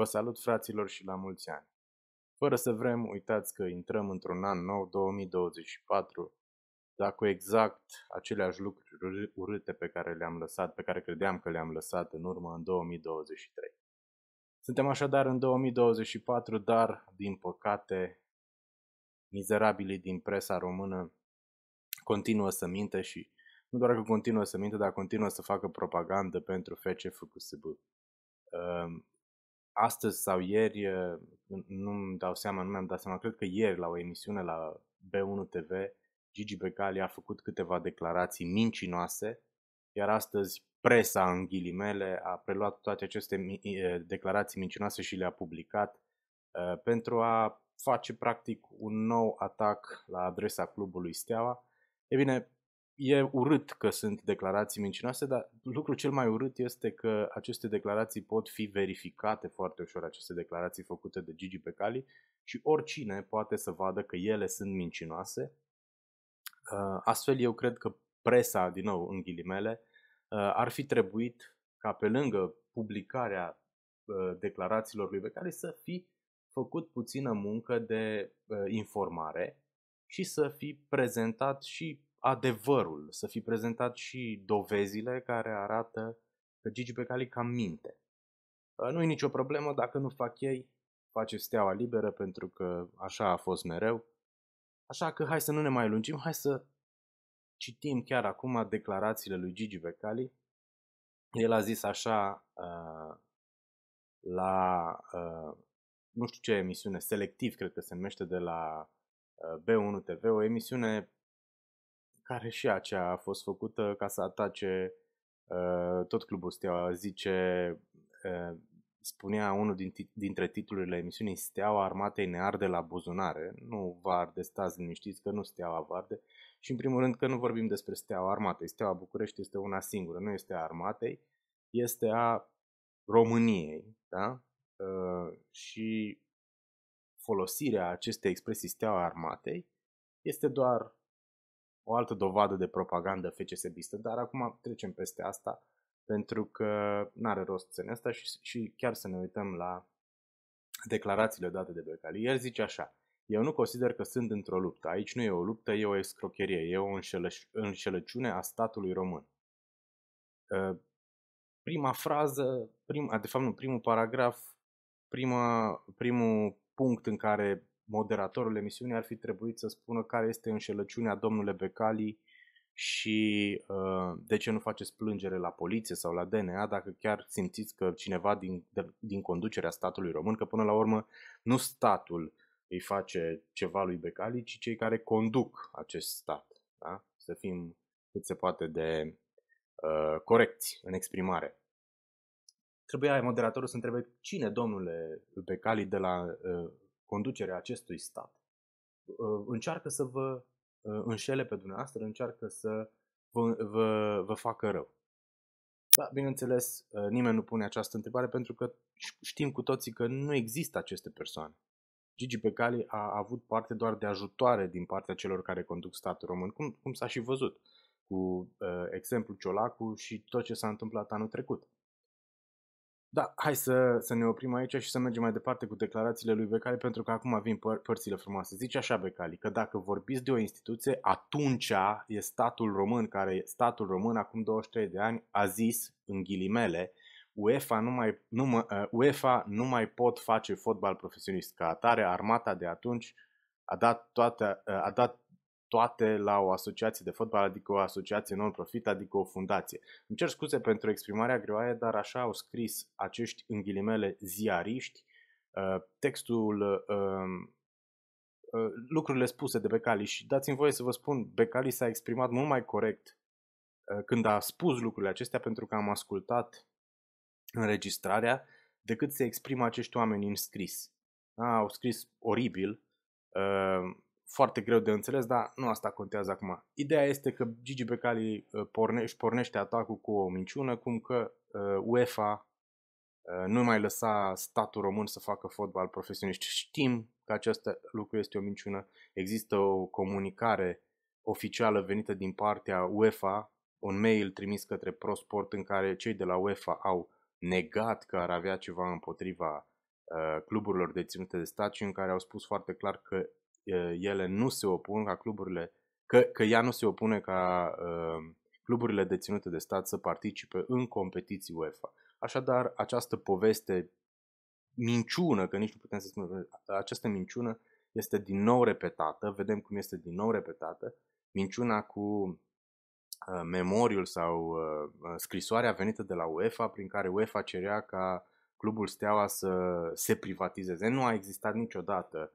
Vă salut fraților și la mulți ani! Fără să vrem, uitați că intrăm într-un an nou, 2024, dar cu exact aceleași lucruri urâte pe care le-am lăsat, pe care credeam că le-am lăsat în urmă în 2023. Suntem așadar în 2024, dar, din păcate, mizerabilii din presa română continuă să minte și nu doar că continuă să minte, dar continuă să facă propagandă pentru FCFCSB. Um, ehm, astăzi sau ieri, uh, nu-mi dau seama, nu mi-am dat seama, cred că ieri la o emisiune la B1 TV, Gigi Becali a făcut câteva declarații mincinoase, iar astăzi presa, în ghilimele, a preluat toate aceste declarații mincinoase și le-a publicat uh, pentru a face practic un nou atac la adresa clubului Steaua. E bine, e urât că sunt declarații mincinoase, dar lucrul cel mai urât este că aceste declarații pot fi verificate foarte ușor, aceste declarații făcute de Gigi Becali și oricine poate să vadă că ele sunt mincinoase. Uh, astfel, eu cred că presa, din nou, în ghilimele, uh, ar fi trebuit ca pe lângă publicarea uh, declarațiilor lui Becali să fi făcut puțină muncă de informare și să fi prezentat și adevărul, să fi prezentat și dovezile care arată că Gigi Becali cam minte. Ă, nu e nicio problemă dacă nu fac ei, face steaua liberă pentru că așa a fost mereu. Așa că hai să nu ne mai lungim, hai să citim chiar acum declarațiile lui Gigi Becali. El a zis așa ă, la, ă, nu știu ce emisiune, selectiv cred că se numește de la B1 TV, o emisiune care și aceea a fost făcută ca să atace uh, tot clubul Steaua. Zice, uh, spunea unul din, dintre titlurile emisiunii, Steaua armatei ne arde la buzunare. Nu vă arde, stați liniștiți că nu Steaua vă arde. Și în primul rând că nu vorbim despre Steaua armatei. Steaua București este una singură, nu este a armatei, este a României. Da? Uh, și folosirea acestei expresii Steaua armatei este doar o altă dovadă de propagandă fcsb dar acum trecem peste asta pentru că nu are rost să ne asta și, și chiar să ne uităm la declarațiile date de Becali. El zice așa, eu nu consider că sunt într-o luptă. Aici nu e o luptă, e o escrocherie, e o înșelăciune a statului român. Ă, prima frază, prim, de fapt nu, primul paragraf, prima, primul punct în care moderatorul emisiunii ar fi trebuit să spună care este înșelăciunea domnule Becali și uh, de ce nu faceți plângere la poliție sau la DNA dacă chiar simțiți că cineva din, de, din conducerea statului român, că până la urmă nu statul îi face ceva lui Becali, ci cei care conduc acest stat. Da? Să fim cât se poate de uh, corecți în exprimare. Trebuia moderatorul să întrebe cine domnule Becali de la uh, conducerea acestui stat încearcă să vă înșele pe dumneavoastră, încearcă să vă, vă, vă facă rău. Da, bineînțeles, nimeni nu pune această întrebare pentru că știm cu toții că nu există aceste persoane. Gigi Becali a avut parte doar de ajutoare din partea celor care conduc statul român, cum, cum s-a și văzut cu uh, exemplu Ciolacu și tot ce s-a întâmplat anul trecut. Da, hai să, să ne oprim aici și să mergem mai departe cu declarațiile lui Becali, pentru că acum vin păr- părțile frumoase. Zice așa Becali, că dacă vorbiți de o instituție, atunci e statul român, care statul român acum 23 de ani a zis, în ghilimele, UEFA nu mai, nu mă, uh, UEFA nu mai pot face fotbal profesionist. Ca atare, armata de atunci a dat, toată, uh, a dat toate la o asociație de fotbal, adică o asociație non-profit, adică o fundație. Îmi cer scuze pentru exprimarea greoaie, dar așa au scris acești, în ghilimele, ziariști, uh, textul, um, uh, lucrurile spuse de Becali și dați-mi voie să vă spun, Becali s-a exprimat mult mai corect uh, când a spus lucrurile acestea pentru că am ascultat înregistrarea decât se exprimă acești oameni în scris. A, au scris oribil, foarte greu de înțeles, dar nu asta contează acum. Ideea este că Gigi Becali uh, porne- își pornește atacul cu o minciună, cum că uh, UEFA uh, nu mai lăsa statul român să facă fotbal profesionist. Știm că acest lucru este o minciună. Există o comunicare oficială venită din partea UEFA, un mail trimis către ProSport în care cei de la UEFA au negat că ar avea ceva împotriva cluburilor deținute de stat și în care au spus foarte clar că ele nu se opun ca cluburile, că, că ea nu se opune ca uh, cluburile deținute de stat să participe în competiții UEFA. Așadar, această poveste minciună, că nici nu putem să spunem, această minciună este din nou repetată, vedem cum este din nou repetată, minciuna cu uh, memoriul sau uh, scrisoarea venită de la UEFA, prin care UEFA cerea ca clubul Steaua să se privatizeze. Nu a existat niciodată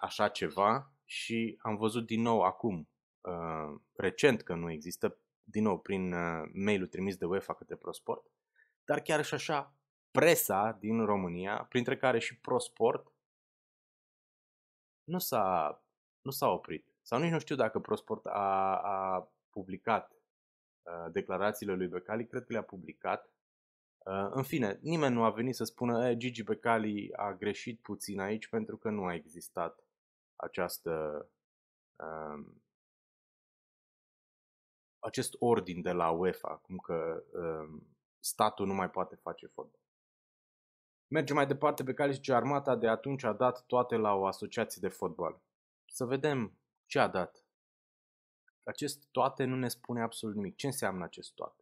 așa ceva și am văzut din nou acum, uh, recent că nu există, din nou prin uh, mail-ul trimis de UEFA către ProSport, dar chiar și așa presa din România, printre care și ProSport, nu s-a, nu s-a oprit. Sau nici nu știu dacă ProSport a, a publicat uh, declarațiile lui Becali, cred că le-a publicat, Uh, în fine, nimeni nu a venit să spună e, eh, Gigi Becali a greșit puțin aici pentru că nu a existat această um, acest ordin de la UEFA, cum că um, statul nu mai poate face fotbal. Mergem mai departe pe care zice armata de atunci a dat toate la o asociație de fotbal. Să vedem ce a dat. Acest toate nu ne spune absolut nimic. Ce înseamnă acest toate?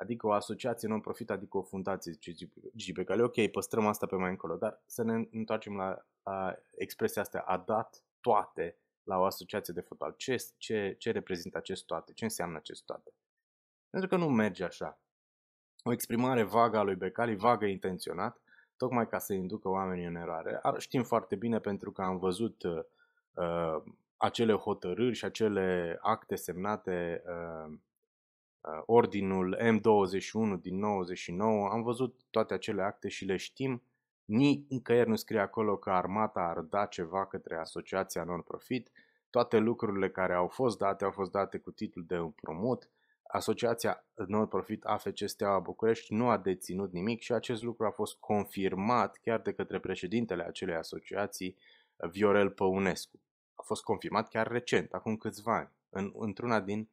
adică o asociație non-profit, adică o fundație, zice Gigi Becale. Ok, păstrăm asta pe mai încolo, dar să ne întoarcem la, a, expresia asta, a dat toate la o asociație de fotbal. Ce, ce, ce reprezintă acest toate? Ce înseamnă acest toate? Pentru că nu merge așa. O exprimare vagă a lui Becali, vagă intenționat, tocmai ca să inducă oamenii în eroare. Știm foarte bine pentru că am văzut uh, uh acele hotărâri și acele acte semnate uh, Uh, ordinul M21 din 99, am văzut toate acele acte și le știm. Nicăieri nu scrie acolo că armata ar da ceva către asociația non-profit. Toate lucrurile care au fost date au fost date cu titlul de împrumut. Asociația non-profit AFC Steaua București nu a deținut nimic și acest lucru a fost confirmat chiar de către președintele acelei asociații, Viorel Păunescu. A fost confirmat chiar recent, acum câțiva ani, în, într-una din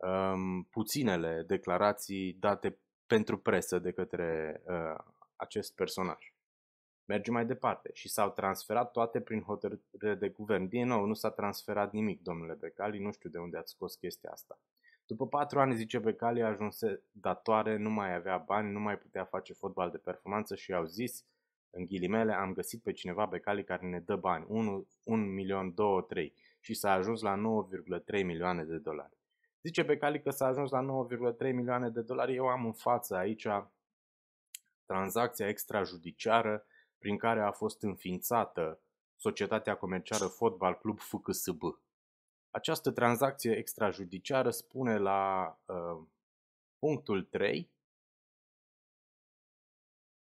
um, puținele declarații date pentru presă de către uh, acest personaj. Merge mai departe și s-au transferat toate prin hotărâre de guvern. Din nou, nu s-a transferat nimic, domnule Becali, nu știu de unde ați scos chestia asta. După patru ani, zice Becali, ajunse datoare, nu mai avea bani, nu mai putea face fotbal de performanță și au zis, în ghilimele, am găsit pe cineva Becali care ne dă bani, 1, 1 milion, 2, 3 și s-a ajuns la 9,3 milioane de dolari. Zice Becali că s-a ajuns la 9,3 milioane de dolari. Eu am în față aici tranzacția extrajudiciară prin care a fost înființată Societatea Comercială Fotbal Club FCSB. Această tranzacție extrajudiciară spune la uh, punctul 3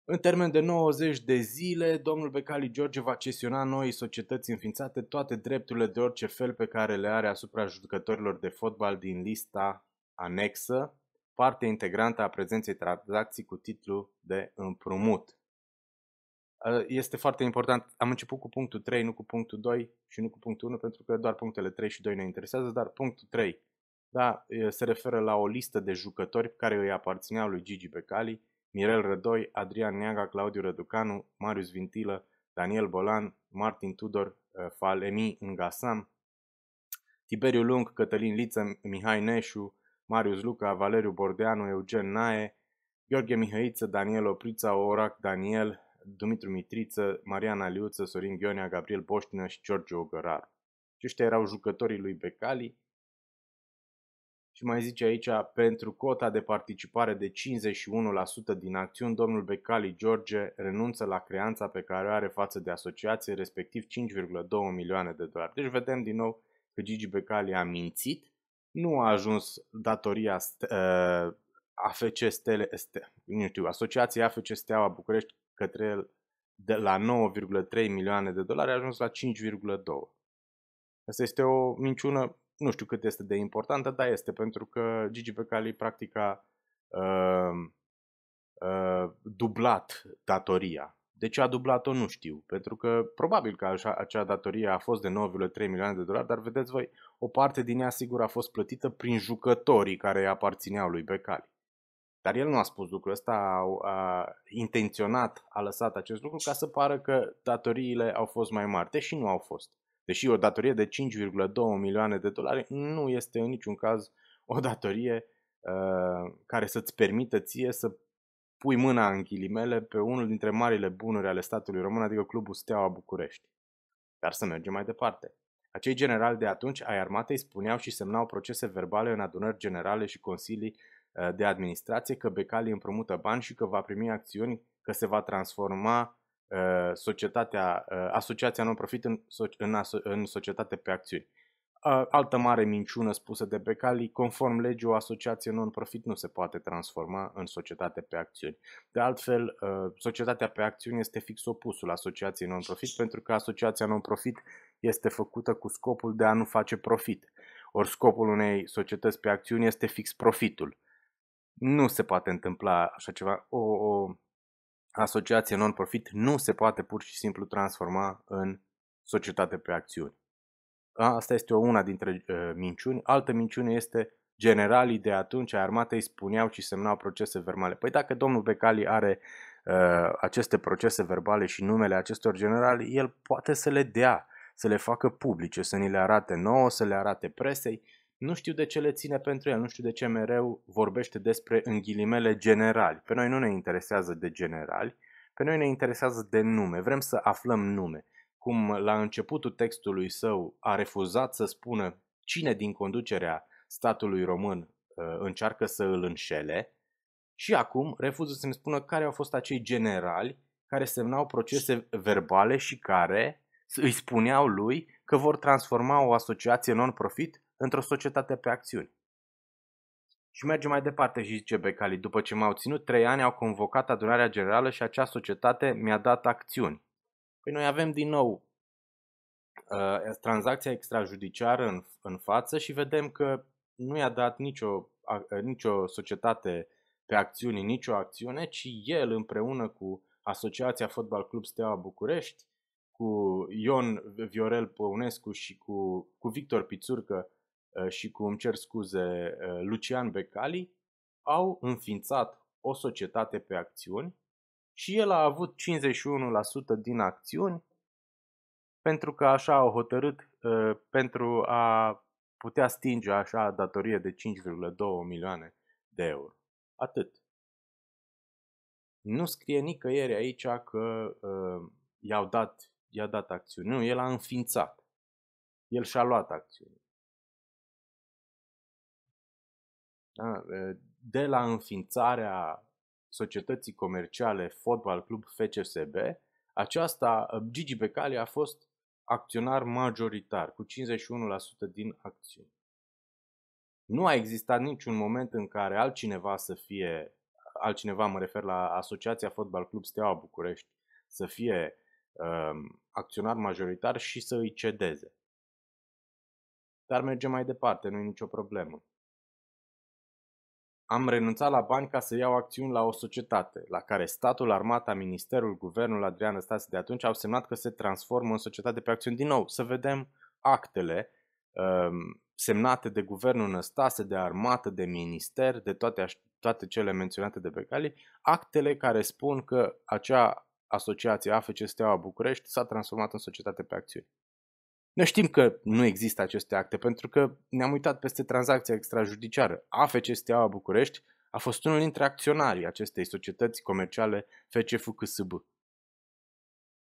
în termen de 90 de zile, domnul Becali George va cesiona noi societăți înființate toate drepturile de orice fel pe care le are asupra jucătorilor de fotbal din lista anexă, parte integrantă a prezenței tranzacții cu titlu de împrumut. Este foarte important. Am început cu punctul 3, nu cu punctul 2 și nu cu punctul 1, pentru că doar punctele 3 și 2 ne interesează, dar punctul 3 da, se referă la o listă de jucători care îi aparțineau lui Gigi Becali, Mirel Rădoi, Adrian Neaga, Claudiu Răducanu, Marius Vintilă, Daniel Bolan, Martin Tudor, uh, Falemi Îngasam, Tiberiu Lung, Cătălin Liță, Mihai Neșu, Marius Luca, Valeriu Bordeanu, Eugen Nae, Gheorghe Mihăiță, Daniel Oprița, Orac Daniel, Dumitru Mitriță, Mariana Liuță, Sorin Ghionea, Gabriel Boștină și George Ogăraru. Aceștia erau jucătorii lui Becali, și mai zice aici, pentru cota de participare de 51% din acțiuni, domnul Becali George renunță la creanța pe care o are față de asociație, respectiv 5,2 milioane de dolari. Deci vedem din nou că Gigi Becali a mințit, nu a ajuns datoria uh, ă, AFC Stele, este, nu știu, asociației AFC Steaua București către el de la 9,3 milioane de dolari a ajuns la 5,2. Asta este o minciună nu știu cât este de importantă, dar este, pentru că Gigi Becali practic a uh, uh, dublat datoria. De ce a dublat-o nu știu, pentru că probabil că așa, acea datorie a fost de 9,3 milioane de dolari, dar vedeți voi, o parte din ea sigur a fost plătită prin jucătorii care îi aparțineau lui Becali. Dar el nu a spus lucrul ăsta, a, a, intenționat a lăsat acest lucru ca să pară că datoriile au fost mai mari, deși nu au fost. Deși o datorie de 5,2 milioane de dolari nu este în niciun caz o datorie uh, care să-ți permită ție să pui mâna în ghilimele pe unul dintre marile bunuri ale statului român, adică Clubul Steaua București. Dar să mergem mai departe. Acei generali de atunci ai armatei spuneau și semnau procese verbale în adunări generale și consilii uh, de administrație că Becali împrumută bani și că va primi acțiuni, că se va transforma Uh, societatea, uh, asociația non-profit în, în, în societate pe acțiuni. Uh, altă mare minciună spusă de Becali, conform legii, o asociație non-profit nu se poate transforma în societate pe acțiuni. De altfel, societatea pe acțiuni este fix opusul asociației non-profit, pentru că asociația non-profit este făcută cu scopul de a nu face profit. Ori scopul unei societăți pe acțiuni este fix profitul. Nu se poate întâmpla așa ceva. O, o asociație non-profit nu se poate pur și simplu transforma în societate pe acțiuni. Asta este o una dintre uh, minciuni. Altă minciune este generalii de atunci ai armatei spuneau și semnau procese verbale. Păi dacă domnul Becali are uh, aceste procese verbale și numele acestor generali, el poate să le dea, să le facă publice, să ni le arate nouă, să le arate presei nu știu de ce le ține pentru el, nu știu de ce mereu vorbește despre în ghilimele generali. Pe noi nu ne interesează de generali, pe noi ne interesează de nume, vrem să aflăm nume. Cum la începutul textului său a refuzat să spună cine din conducerea statului român uh, încearcă să îl înșele și acum refuză să ne spună care au fost acei generali care semnau procese verbale și care îi spuneau lui că vor transforma o asociație non-profit într-o societate pe acțiuni. Și merge mai departe și zice Becali, după ce m-au ținut trei ani, au convocat adunarea generală și acea societate mi-a dat acțiuni. Păi noi avem din nou uh, tranzacția extrajudiciară în, în față și vedem că nu i-a dat nicio, uh, nicio societate pe acțiuni nicio acțiune, ci el împreună cu Asociația Fotbal Club Steaua București, cu Ion Viorel Păunescu și cu, cu Victor Pițurcă Uh, și cu îmi cer scuze uh, Lucian Becali, au înființat o societate pe acțiuni și el a avut 51% din acțiuni pentru că așa au hotărât uh, pentru a putea stinge așa datorie de 5,2 milioane de euro. Atât. Nu scrie nicăieri aici că uh, i-au dat, i-a dat acțiuni. Nu, el a înființat. El și-a luat acțiuni. Da? Ă, de la înființarea societății comerciale Fotbal Club FCSB, aceasta, ă, Gigi Becali a fost acționar majoritar cu 51% din acțiuni. Nu a existat niciun moment în care altcineva să fie, altcineva mă refer la Asociația Fotbal Club Steaua București, să fie um, acționar majoritar și să îi cedeze. Dar mergem mai departe, nu e nicio problemă. Am renunțat la bani ca să iau acțiuni la o societate, la care statul, armata, ministerul, guvernul, Adrian Stase de atunci au semnat că se transformă în societate pe acțiuni. Din nou, să vedem actele um, semnate de guvernul Năstase, de armată, de minister, de toate, toate cele menționate de Becali, actele care spun că acea asociație AFC Steaua București s-a transformat în societate pe acțiuni. Noi știm că nu există aceste acte pentru că ne-am uitat peste tranzacția extrajudiciară. AFC Steaua București a fost unul dintre acționarii acestei societăți comerciale FCFCSB.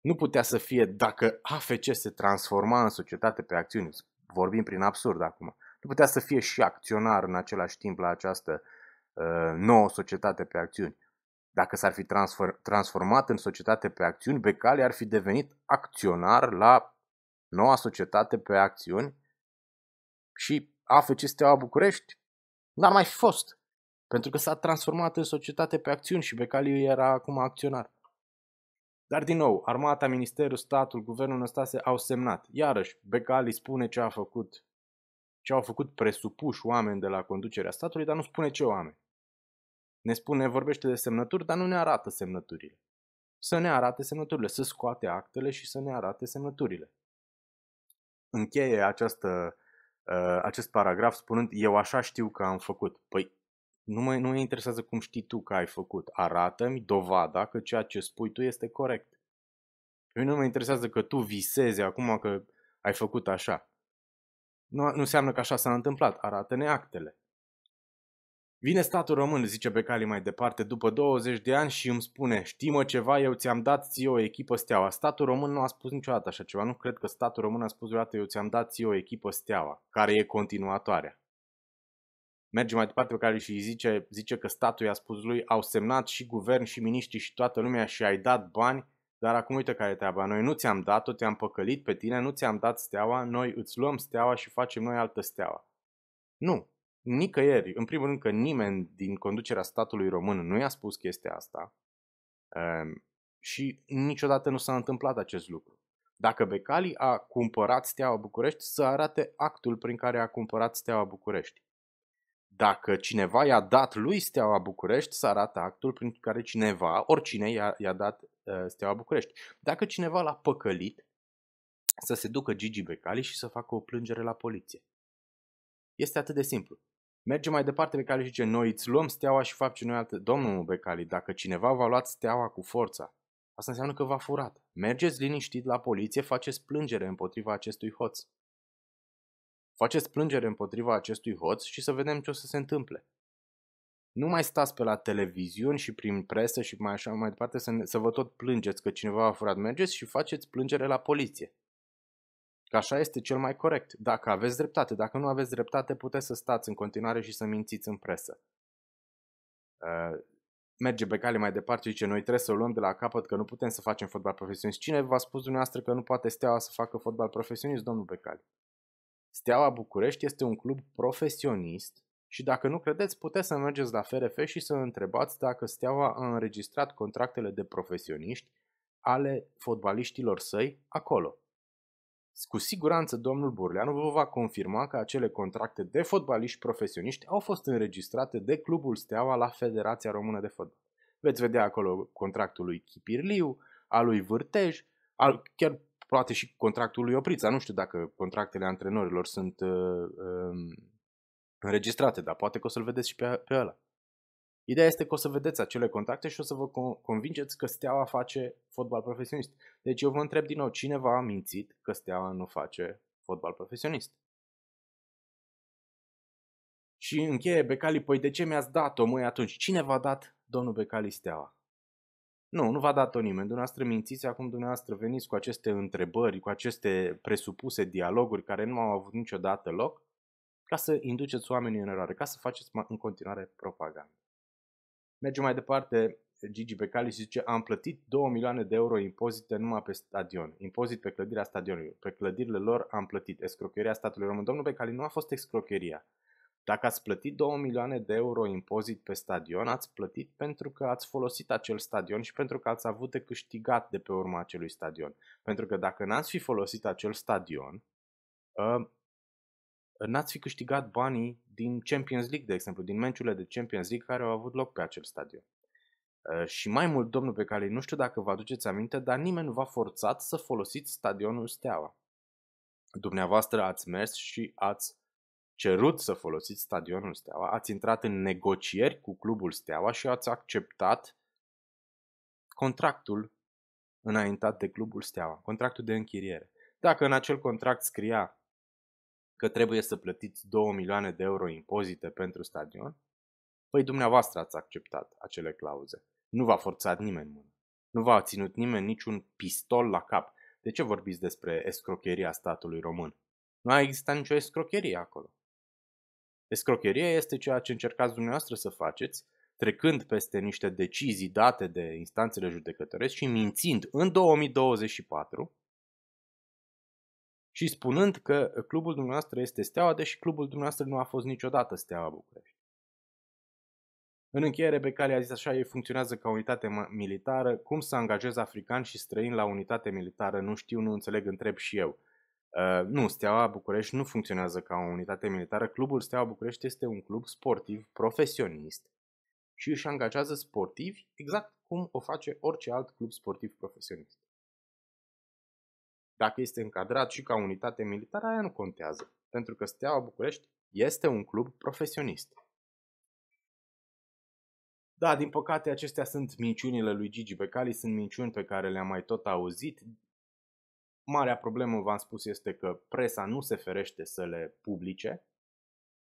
Nu putea să fie dacă AFC se transforma în societate pe acțiuni, vorbim prin absurd acum, nu putea să fie și acționar în același timp la această uh, nouă societate pe acțiuni. Dacă s-ar fi transfer- transformat în societate pe acțiuni, Becali ar fi devenit acționar la noua societate pe acțiuni și AFC Steaua București n-ar mai fi fost. Pentru că s-a transformat în societate pe acțiuni și Becaliu era acum acționar. Dar din nou, armata, ministerul, statul, guvernul Năstase au semnat. Iarăși, Becali spune ce a făcut, ce au făcut presupuși oameni de la conducerea statului, dar nu spune ce oameni. Ne spune, vorbește de semnături, dar nu ne arată semnăturile. Să ne arate semnăturile, să scoate actele și să ne arate semnăturile încheie această, uh, acest paragraf spunând eu așa știu că am făcut. Păi nu mă, nu mă interesează cum știi tu că ai făcut. Arată-mi dovada că ceea ce spui tu este corect. Păi nu mă interesează că tu visezi acum că ai făcut așa. Nu, nu înseamnă că așa s-a întâmplat. Arată-ne actele. Vine statul român, zice Becali mai departe, după 20 de ani și îmi spune, știi mă ceva, eu ți-am dat ție o echipă steaua. Statul român nu a spus niciodată așa ceva, nu cred că statul român a spus vreodată, eu ți-am dat ție o echipă steaua, care e continuatoarea. Merge mai departe pe care și îi zice, zice că statul i-a spus lui, au semnat și guvern și miniștri și toată lumea și ai dat bani, dar acum uite care e treaba, noi nu ți-am dat-o, te-am păcălit pe tine, nu ți-am dat steaua, noi îți luăm steaua și facem noi altă steaua. Nu, nicăieri, în primul rând că nimeni din conducerea statului român nu i-a spus chestia asta ehm, și niciodată nu s-a întâmplat acest lucru. Dacă Becali a cumpărat Steaua București, să arate actul prin care a cumpărat Steaua București. Dacă cineva i-a dat lui Steaua București, să arate actul prin care cineva, oricine, i-a, i-a dat uh, Steaua București. Dacă cineva l-a păcălit, să se ducă Gigi Becali și să facă o plângere la poliție. Este atât de simplu. Merge mai departe Becali și zice, noi îți luăm steaua și fac ce noi altă. Domnul Becali, dacă cineva v-a luat steaua cu forța, asta înseamnă că v-a furat. Mergeți liniștit la poliție, faceți plângere împotriva acestui hoț. Faceți plângere împotriva acestui hoț și să vedem ce o să se întâmple. Nu mai stați pe la televiziuni și prin presă și mai așa mai departe să, ne, să vă tot plângeți că cineva a furat. Mergeți și faceți plângere la poliție. Că așa este cel mai corect. Dacă aveți dreptate, dacă nu aveți dreptate, puteți să stați în continuare și să mințiți în presă. Uh, merge pe cale mai departe și zice noi trebuie să o luăm de la capăt că nu putem să facem fotbal profesionist. Cine v-a spus dumneavoastră că nu poate Steaua să facă fotbal profesionist, domnul Becali? Steaua București este un club profesionist și dacă nu credeți, puteți să mergeți la FRF și să întrebați dacă Steaua a înregistrat contractele de profesioniști ale fotbaliștilor săi acolo. Cu siguranță domnul Burleanu vă va confirma că acele contracte de fotbaliști profesioniști au fost înregistrate de Clubul Steaua la Federația Română de Fotbal. Veți vedea acolo contractul lui Chipirliu, al lui Vârtej, al, chiar poate și contractul lui Oprița. Nu știu dacă contractele antrenorilor sunt uh, uh, înregistrate, dar poate că o să-l vedeți și pe, pe ăla. Ideea este că o să vedeți acele contacte și o să vă convingeți că Steaua face fotbal profesionist. Deci eu vă întreb din nou, cine v-a mințit că Steaua nu face fotbal profesionist? Și încheie Becali, păi de ce mi-ați dat-o măi atunci? Cine v-a dat domnul Becali Steaua? Nu, nu v-a dat-o nimeni. Dumneavoastră mințiți, acum dumneavoastră veniți cu aceste întrebări, cu aceste presupuse dialoguri care nu au avut niciodată loc, ca să induceți oamenii în eroare, ca să faceți în continuare propagandă. Mergem mai departe, Gigi Becali și zice am plătit 2 milioane de euro impozite numai pe stadion, impozit pe clădirea stadionului, pe clădirile lor am plătit, escrocheria statului român. Domnul Becali, nu a fost escrocheria. Dacă ați plătit 2 milioane de euro impozit pe stadion, ați plătit pentru că ați folosit acel stadion și pentru că ați avut de câștigat de pe urma acelui stadion. Pentru că dacă n-ați fi folosit acel stadion, ă, n-ați fi câștigat banii din Champions League, de exemplu, din meciurile de Champions League care au avut loc pe acel stadion. Uh, și mai mult, domnul pe care nu știu dacă vă aduceți aminte, dar nimeni nu v-a forțat să folosiți stadionul Steaua. Dumneavoastră ați mers și ați cerut să folosiți stadionul Steaua, ați intrat în negocieri cu clubul Steaua și ați acceptat contractul înaintat de clubul Steaua, contractul de închiriere. Dacă în acel contract scria că trebuie să plătiți 2 milioane de euro impozite pentru stadion, păi dumneavoastră ați acceptat acele clauze. Nu v-a forțat nimeni mână. Nu v-a ținut nimeni niciun pistol la cap. De ce vorbiți despre escrocheria statului român? Nu a existat nicio escrocherie acolo. Escrocheria este ceea ce încercați dumneavoastră să faceți, trecând peste niște decizii date de instanțele judecătorești și mințind în 2024 și spunând că clubul dumneavoastră este Steaua, deși clubul dumneavoastră nu a fost niciodată Steaua București. În încheiere, Becali a zis așa, ei funcționează ca unitate militară, cum să angajez africani și străini la unitate militară, nu știu, nu înțeleg, întreb și eu. Uh, nu, Steaua București nu funcționează ca o unitate militară. Clubul Steaua București este un club sportiv, profesionist și își angajează sportivi exact cum o face orice alt club sportiv profesionist. Dacă este încadrat și ca unitate militară, aia nu contează, pentru că Steaua București este un club profesionist. Da, din păcate acestea sunt minciunile lui Gigi Becali, sunt minciuni pe care le-am mai tot auzit. Marea problemă, v-am spus, este că presa nu se ferește să le publice.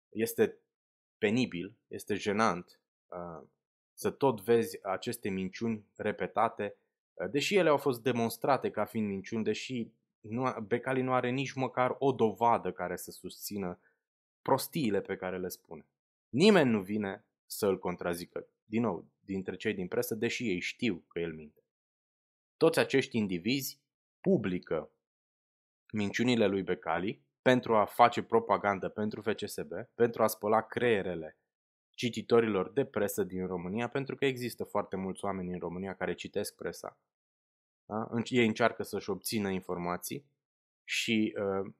Este penibil, este jenant uh, să tot vezi aceste minciuni repetate Deși ele au fost demonstrate ca fiind minciuni, deși nu, Becali nu are nici măcar o dovadă care să susțină prostiile pe care le spune. Nimeni nu vine să îl contrazică, din nou, dintre cei din presă, deși ei știu că el minte. Toți acești indivizi publică minciunile lui Becali pentru a face propagandă pentru FCSB, pentru a spăla creierele cititorilor de presă din România, pentru că există foarte mulți oameni în România care citesc presa. Da? Ei încearcă să-și obțină informații și uh,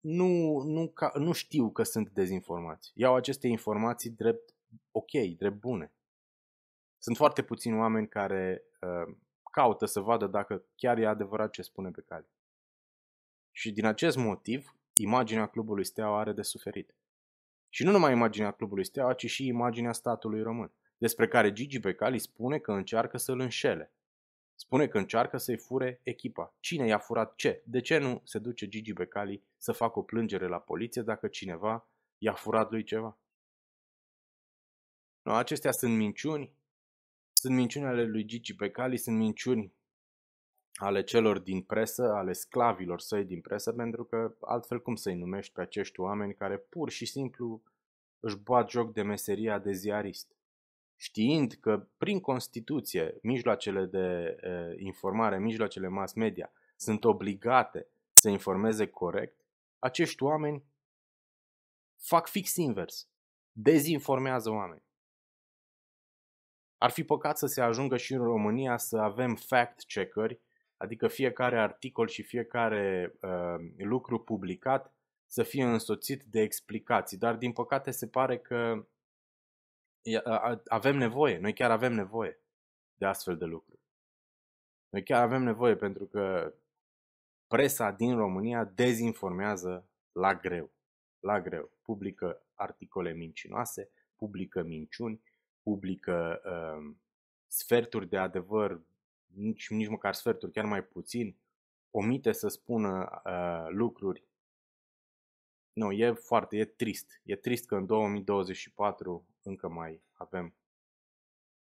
nu, nu, ca, nu știu că sunt dezinformați. Iau aceste informații drept ok, drept bune. Sunt foarte puțini oameni care uh, caută să vadă dacă chiar e adevărat ce spune pe cale. Și din acest motiv, imaginea clubului Steaua are de suferit. Și nu numai imaginea clubului Steaua, ci și imaginea statului român, despre care Gigi Becali spune că încearcă să-l înșele. Spune că încearcă să-i fure echipa. Cine i-a furat ce? De ce nu se duce Gigi Becali să facă o plângere la poliție dacă cineva i-a furat lui ceva? No, acestea sunt minciuni. Sunt minciunile ale lui Gigi Becali, sunt minciuni ale celor din presă, ale sclavilor săi din presă, pentru că altfel cum să-i numești pe acești oameni care pur și simplu își bat joc de meseria de ziarist. Știind că prin Constituție mijloacele de e, informare, mijloacele mass media sunt obligate să informeze corect, acești oameni fac fix invers. Dezinformează oameni. Ar fi păcat să se ajungă și în România să avem fact-checkeri adică fiecare articol și fiecare uh, lucru publicat să fie însoțit de explicații, dar din păcate se pare că avem nevoie, noi chiar avem nevoie de astfel de lucruri. Noi chiar avem nevoie pentru că presa din România dezinformează la greu, la greu. Publică articole mincinoase, publică minciuni, publică uh, sferturi de adevăr nici, nici măcar sferturi, chiar mai puțin, omite să spună uh, lucruri. Nu, e foarte, e trist. E trist că în 2024 încă mai avem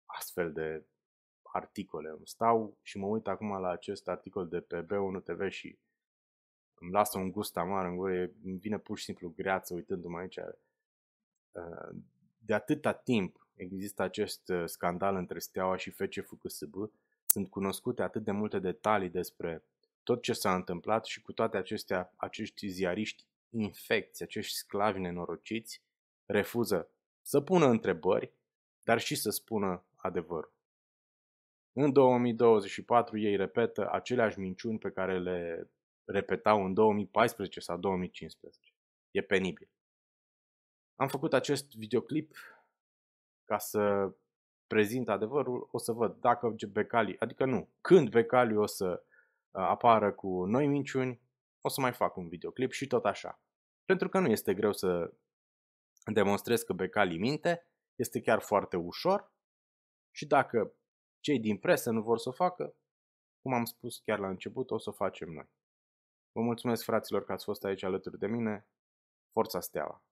astfel de articole. Stau și mă uit acum la acest articol de pe B1 TV și îmi lasă un gust amar în gură, îmi vine pur și simplu greață uitându-mă aici. De atâta timp există acest scandal între Steaua și FC FCSB sunt cunoscute atât de multe detalii despre tot ce s-a întâmplat și cu toate acestea acești ziariști infecți, acești sclavi nenorociți, refuză să pună întrebări, dar și să spună adevărul. În 2024 ei repetă aceleași minciuni pe care le repetau în 2014 sau 2015. E penibil. Am făcut acest videoclip ca să prezint adevărul, o să văd dacă Becali, adică nu, când Becali o să uh, apară cu noi minciuni, o să mai fac un videoclip și tot așa. Pentru că nu este greu să demonstrez că Becali minte, este chiar foarte ușor și dacă cei din presă nu vor să o facă, cum am spus chiar la început, o să o facem noi. Vă mulțumesc fraților că ați fost aici alături de mine. Forța Steaua!